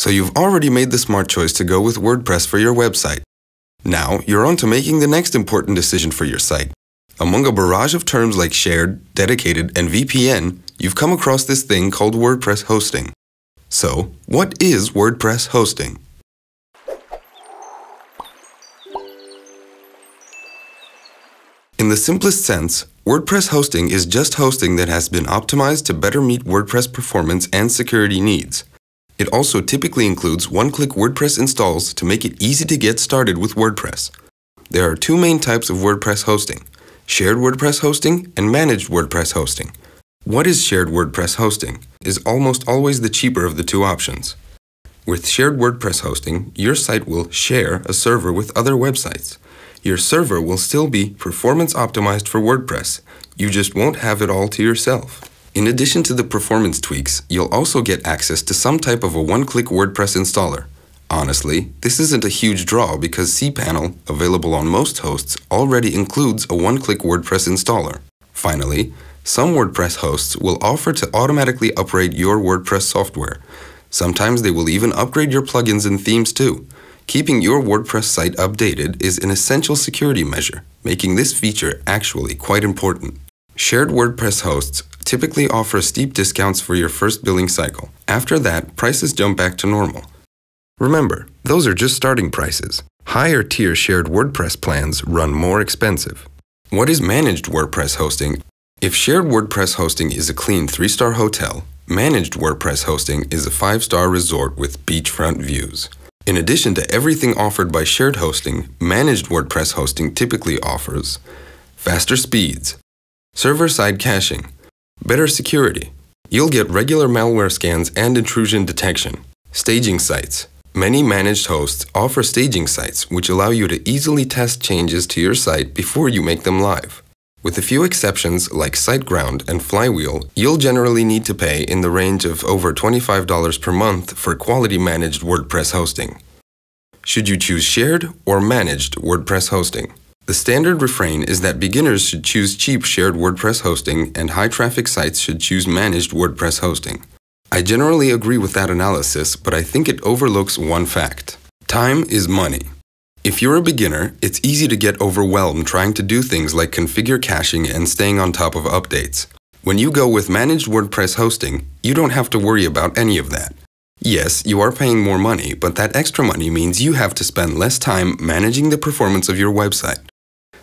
So you've already made the smart choice to go with WordPress for your website. Now, you're on to making the next important decision for your site. Among a barrage of terms like shared, dedicated, and VPN, you've come across this thing called WordPress hosting. So, what is WordPress hosting? In the simplest sense, WordPress hosting is just hosting that has been optimized to better meet WordPress performance and security needs. It also typically includes one-click WordPress installs to make it easy to get started with WordPress. There are two main types of WordPress hosting, shared WordPress hosting and managed WordPress hosting. What is shared WordPress hosting is almost always the cheaper of the two options. With shared WordPress hosting, your site will share a server with other websites. Your server will still be performance optimized for WordPress. You just won't have it all to yourself. In addition to the performance tweaks, you'll also get access to some type of a one-click WordPress installer. Honestly, this isn't a huge draw because cPanel, available on most hosts, already includes a one-click WordPress installer. Finally, some WordPress hosts will offer to automatically upgrade your WordPress software. Sometimes they will even upgrade your plugins and themes too. Keeping your WordPress site updated is an essential security measure, making this feature actually quite important. Shared WordPress hosts typically offer steep discounts for your first billing cycle. After that, prices jump back to normal. Remember, those are just starting prices. Higher tier shared WordPress plans run more expensive. What is managed WordPress hosting? If shared WordPress hosting is a clean three star hotel, managed WordPress hosting is a five star resort with beachfront views. In addition to everything offered by shared hosting, managed WordPress hosting typically offers faster speeds, server side caching, better security. You'll get regular malware scans and intrusion detection. Staging sites. Many managed hosts offer staging sites, which allow you to easily test changes to your site before you make them live. With a few exceptions like SiteGround and Flywheel, you'll generally need to pay in the range of over $25 per month for quality managed WordPress hosting. Should you choose shared or managed WordPress hosting? The standard refrain is that beginners should choose cheap shared WordPress hosting and high traffic sites should choose managed WordPress hosting. I generally agree with that analysis, but I think it overlooks one fact. Time is money. If you're a beginner, it's easy to get overwhelmed trying to do things like configure caching and staying on top of updates. When you go with managed WordPress hosting, you don't have to worry about any of that. Yes, you are paying more money, but that extra money means you have to spend less time managing the performance of your website.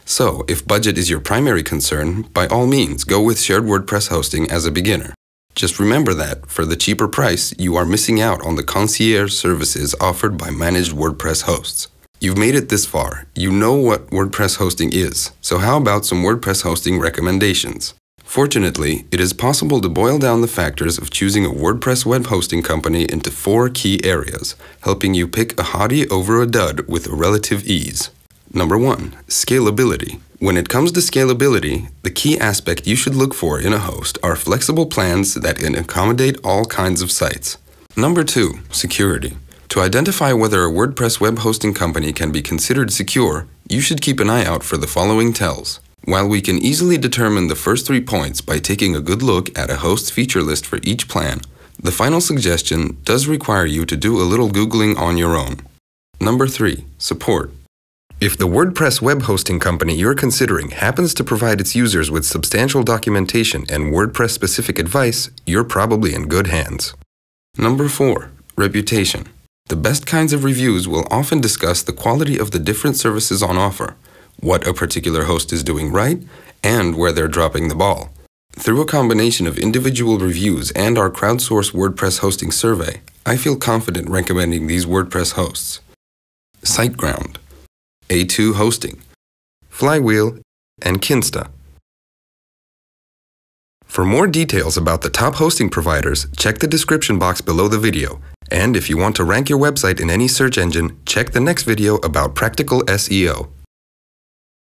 So, if budget is your primary concern, by all means, go with shared WordPress hosting as a beginner. Just remember that, for the cheaper price, you are missing out on the concierge services offered by managed WordPress hosts. You've made it this far, you know what WordPress hosting is, so how about some WordPress hosting recommendations? Fortunately, it is possible to boil down the factors of choosing a WordPress web hosting company into four key areas, helping you pick a hottie over a dud with relative ease. Number one, scalability. When it comes to scalability, the key aspect you should look for in a host are flexible plans that can accommodate all kinds of sites. Number two, security. To identify whether a WordPress web hosting company can be considered secure, you should keep an eye out for the following tells. While we can easily determine the first three points by taking a good look at a host's feature list for each plan, the final suggestion does require you to do a little Googling on your own. Number 3. Support. If the WordPress web hosting company you're considering happens to provide its users with substantial documentation and WordPress specific advice, you're probably in good hands. Number 4. Reputation. The best kinds of reviews will often discuss the quality of the different services on offer, what a particular host is doing right, and where they're dropping the ball. Through a combination of individual reviews and our crowdsourced WordPress hosting survey, I feel confident recommending these WordPress hosts. SiteGround. A2 Hosting, Flywheel, and Kinsta. For more details about the top hosting providers, check the description box below the video. And if you want to rank your website in any search engine, check the next video about practical SEO.